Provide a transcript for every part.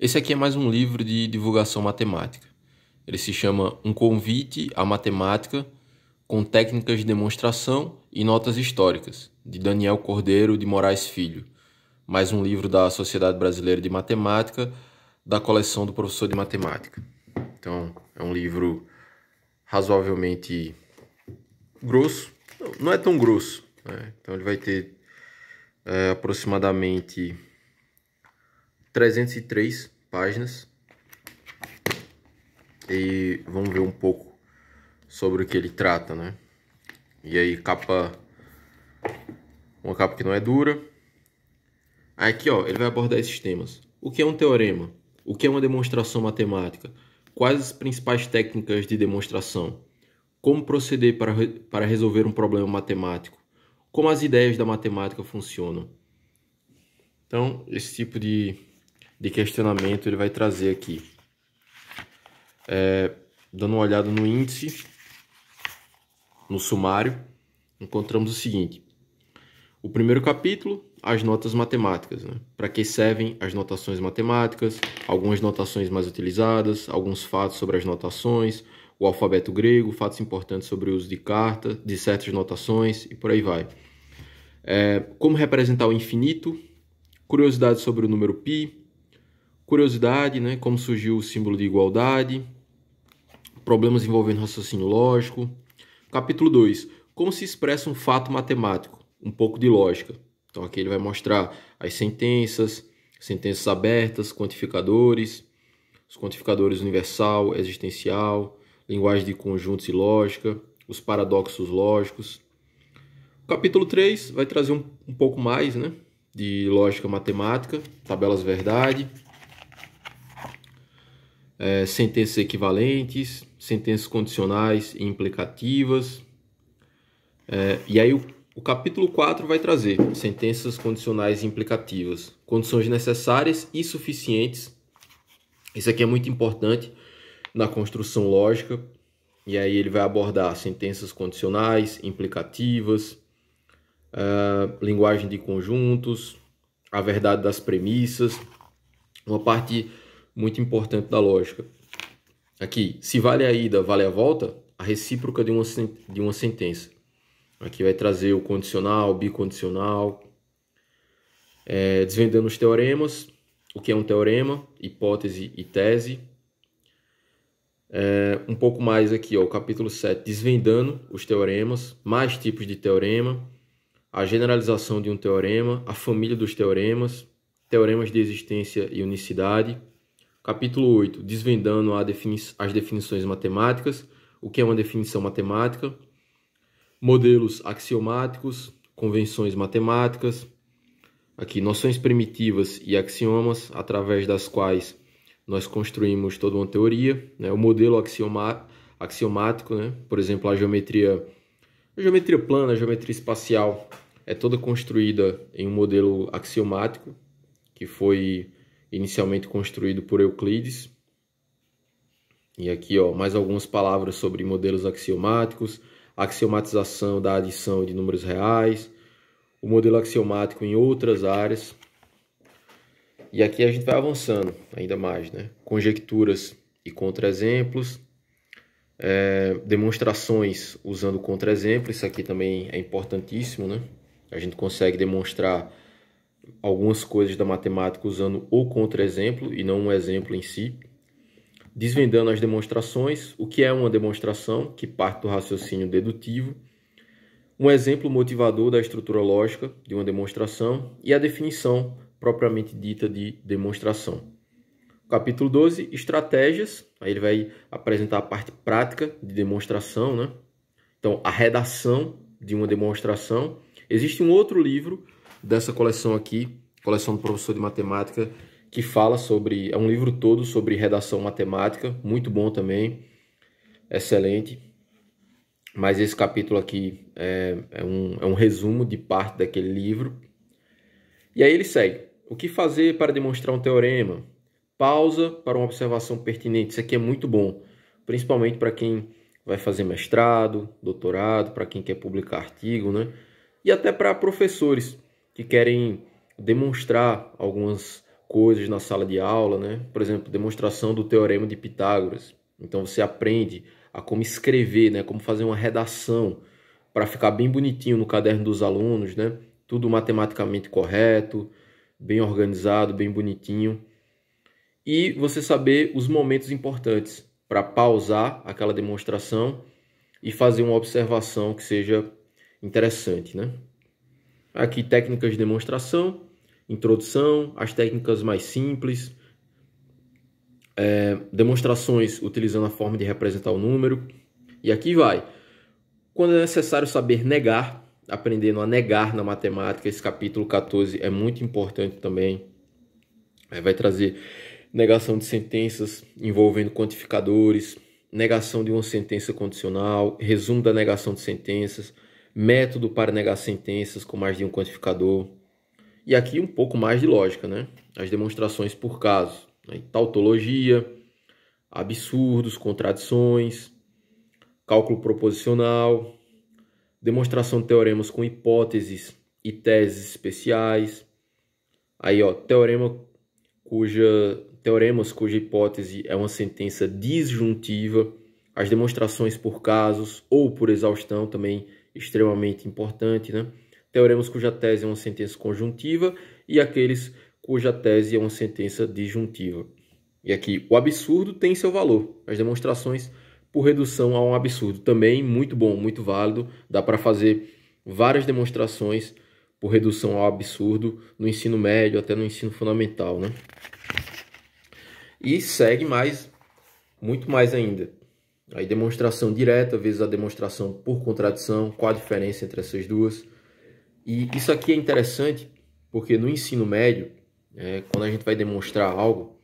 Esse aqui é mais um livro de divulgação matemática. Ele se chama Um Convite à Matemática com Técnicas de Demonstração e Notas Históricas, de Daniel Cordeiro de Moraes Filho. Mais um livro da Sociedade Brasileira de Matemática, da coleção do professor de matemática. Então, é um livro razoavelmente grosso, não é tão grosso. Né? Então, ele vai ter é, aproximadamente 303 páginas. E vamos ver um pouco sobre o que ele trata, né? E aí, capa... Uma capa que não é dura. Aqui, ó, ele vai abordar esses temas. O que é um teorema? O que é uma demonstração matemática? Quais as principais técnicas de demonstração? Como proceder para, re... para resolver um problema matemático? Como as ideias da matemática funcionam? Então, esse tipo de de questionamento ele vai trazer aqui. É, dando uma olhada no índice, no sumário, encontramos o seguinte. O primeiro capítulo, as notas matemáticas. Né? Para que servem as notações matemáticas, algumas notações mais utilizadas, alguns fatos sobre as notações, o alfabeto grego, fatos importantes sobre o uso de cartas de certas notações e por aí vai. É, como representar o infinito, curiosidades sobre o número π, curiosidade, né, como surgiu o símbolo de igualdade, problemas envolvendo raciocínio lógico. Capítulo 2, como se expressa um fato matemático, um pouco de lógica. Então aqui ele vai mostrar as sentenças, sentenças abertas, quantificadores, os quantificadores universal, existencial, linguagem de conjuntos e lógica, os paradoxos lógicos. capítulo 3 vai trazer um, um pouco mais né, de lógica matemática, tabelas verdade, é, sentenças equivalentes, sentenças condicionais e implicativas. É, e aí o, o, capítulo 4 vai trazer sentenças condicionais e implicativas, condições necessárias e suficientes. Isso aqui é muito importante na construção lógica. E aí ele vai abordar sentenças condicionais, implicativas, é, linguagem de conjuntos, a verdade das premissas, uma parte muito importante da lógica. Aqui, se vale a ida, vale a volta, a recíproca de uma, de uma sentença. Aqui vai trazer o condicional, o bicondicional, é, desvendando os teoremas, o que é um teorema, hipótese e tese. É, um pouco mais aqui, ó, o capítulo 7, desvendando os teoremas, mais tipos de teorema, a generalização de um teorema, a família dos teoremas, teoremas de existência e unicidade, Capítulo 8: Desvendando as definições matemáticas. O que é uma definição matemática? Modelos axiomáticos, convenções matemáticas. Aqui, noções primitivas e axiomas, através das quais nós construímos toda uma teoria. Né? O modelo axioma, axiomático, né? por exemplo, a geometria, a geometria plana, a geometria espacial, é toda construída em um modelo axiomático, que foi inicialmente construído por Euclides. E aqui, ó, mais algumas palavras sobre modelos axiomáticos, axiomatização da adição de números reais, o modelo axiomático em outras áreas. E aqui a gente vai avançando ainda mais, né? Conjecturas e contra é, demonstrações usando contra-exemplos, isso aqui também é importantíssimo, né? A gente consegue demonstrar algumas coisas da matemática usando o contra-exemplo e não um exemplo em si, desvendando as demonstrações, o que é uma demonstração, que parte do raciocínio dedutivo, um exemplo motivador da estrutura lógica de uma demonstração e a definição propriamente dita de demonstração. Capítulo 12, estratégias. Aí ele vai apresentar a parte prática de demonstração, né? Então, a redação de uma demonstração. Existe um outro livro dessa coleção aqui, coleção do professor de matemática, que fala sobre, é um livro todo sobre redação matemática, muito bom também, excelente. Mas esse capítulo aqui é, é um, é um resumo de parte daquele livro. E aí ele segue. O que fazer para demonstrar um teorema? Pausa para uma observação pertinente. Isso aqui é muito bom, principalmente para quem vai fazer mestrado, doutorado, para quem quer publicar artigo, né? E até para professores que querem demonstrar algumas coisas na sala de aula, né? Por exemplo, demonstração do teorema de Pitágoras. Então você aprende a como escrever, né? Como fazer uma redação para ficar bem bonitinho no caderno dos alunos, né? Tudo matematicamente correto, bem organizado, bem bonitinho. E você saber os momentos importantes para pausar aquela demonstração e fazer uma observação que seja interessante, né? Aqui técnicas de demonstração, introdução, as técnicas mais simples, é, demonstrações utilizando a forma de representar o número. E aqui vai. Quando é necessário saber negar, aprendendo a negar na matemática, esse capítulo 14 é muito importante também. É, vai trazer negação de sentenças envolvendo quantificadores, negação de uma sentença condicional, resumo da negação de sentenças método para negar sentenças com mais de um quantificador. E aqui um pouco mais de lógica, né? As demonstrações por caso, né? tautologia, absurdos, contradições, cálculo proposicional, demonstração de teoremas com hipóteses e teses especiais. Aí, ó, teorema cuja teoremas cuja hipótese é uma sentença disjuntiva, as demonstrações por casos ou por exaustão também extremamente importante, né? Teoremas cuja tese é uma sentença conjuntiva e aqueles cuja tese é uma sentença disjuntiva. E aqui, o absurdo tem seu valor. As demonstrações por redução a um absurdo. Também muito bom, muito válido. Dá para fazer várias demonstrações por redução ao absurdo no ensino médio, até no ensino fundamental. Né? E segue mais, muito mais ainda. Aí demonstração direta vezes a demonstração por contradição, qual a diferença entre essas duas. E isso aqui é interessante porque no ensino médio, é, quando a gente vai demonstrar algo,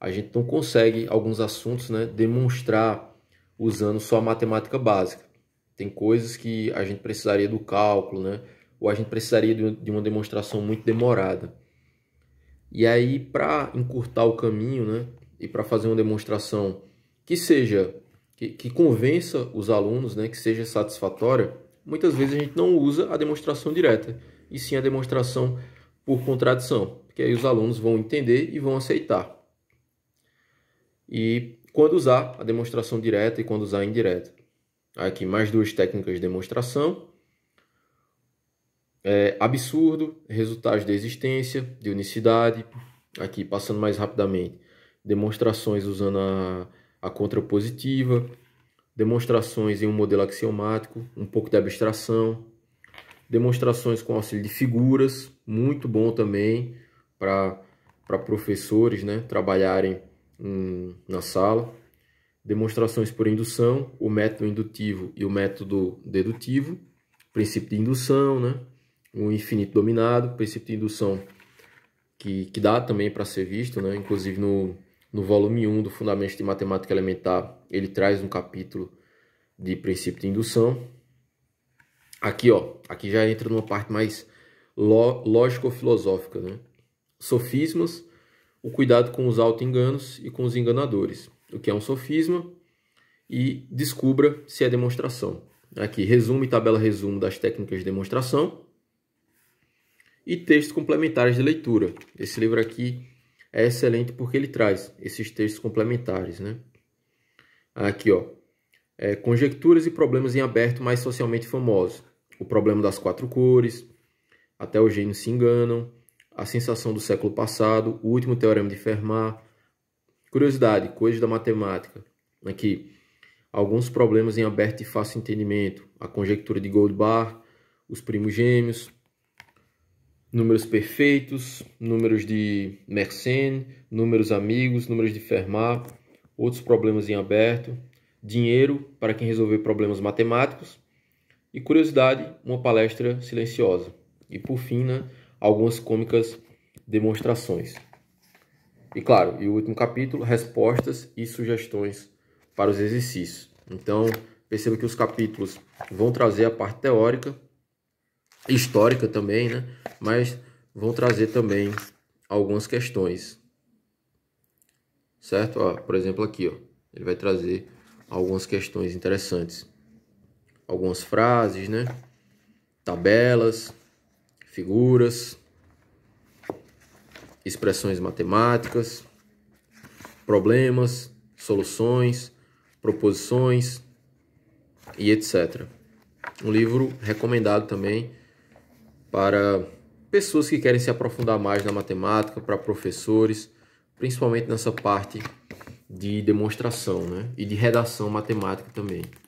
a gente não consegue alguns assuntos né, demonstrar usando só a matemática básica. Tem coisas que a gente precisaria do cálculo, né? ou a gente precisaria de uma demonstração muito demorada. E aí, para encurtar o caminho né, e para fazer uma demonstração que seja que, que convença os alunos, né, que seja satisfatória, muitas vezes a gente não usa a demonstração direta, e sim a demonstração por contradição, porque aí os alunos vão entender e vão aceitar. E quando usar a demonstração direta e quando usar a indireta. Aqui mais duas técnicas de demonstração. É, absurdo, resultados de existência, de unicidade. Aqui passando mais rapidamente, demonstrações usando a a contrapositiva, demonstrações em um modelo axiomático, um pouco de abstração, demonstrações com auxílio de figuras, muito bom também para professores né, trabalharem em, na sala. Demonstrações por indução, o método indutivo e o método dedutivo, princípio de indução, né, o infinito dominado, princípio de indução que, que dá também para ser visto, né, inclusive no, no volume 1 do Fundamentos de Matemática Elementar, ele traz um capítulo de princípio de indução. Aqui, ó, aqui já entra numa parte mais lógico-filosófica, né? Sofismas, o cuidado com os auto-enganos e com os enganadores. O que é um sofisma? E descubra se é demonstração. Aqui, resumo e tabela resumo das técnicas de demonstração. E textos complementares de leitura. Esse livro aqui é excelente porque ele traz esses textos complementares, né? Aqui, ó. É, conjecturas e problemas em aberto mais socialmente famosos. O problema das quatro cores, até os gênios se enganam, a sensação do século passado, o último teorema de Fermat. Curiosidade, coisas da matemática. Aqui, alguns problemas em aberto e fácil entendimento, a conjectura de Goldbach, os primos gêmeos, números perfeitos, números de Mersenne, números amigos, números de Fermat, outros problemas em aberto, dinheiro para quem resolver problemas matemáticos e curiosidade, uma palestra silenciosa. E por fim, né, algumas cômicas demonstrações. E claro, e o último capítulo, respostas e sugestões para os exercícios. Então, perceba que os capítulos vão trazer a parte teórica histórica também, né? Mas vão trazer também algumas questões. Certo? Ó, por exemplo, aqui, ó, ele vai trazer algumas questões interessantes. Algumas frases, né? Tabelas, figuras, expressões matemáticas, problemas, soluções, proposições e etc. Um livro recomendado também para pessoas que querem se aprofundar mais na matemática, para professores, principalmente nessa parte de demonstração né? e de redação matemática também.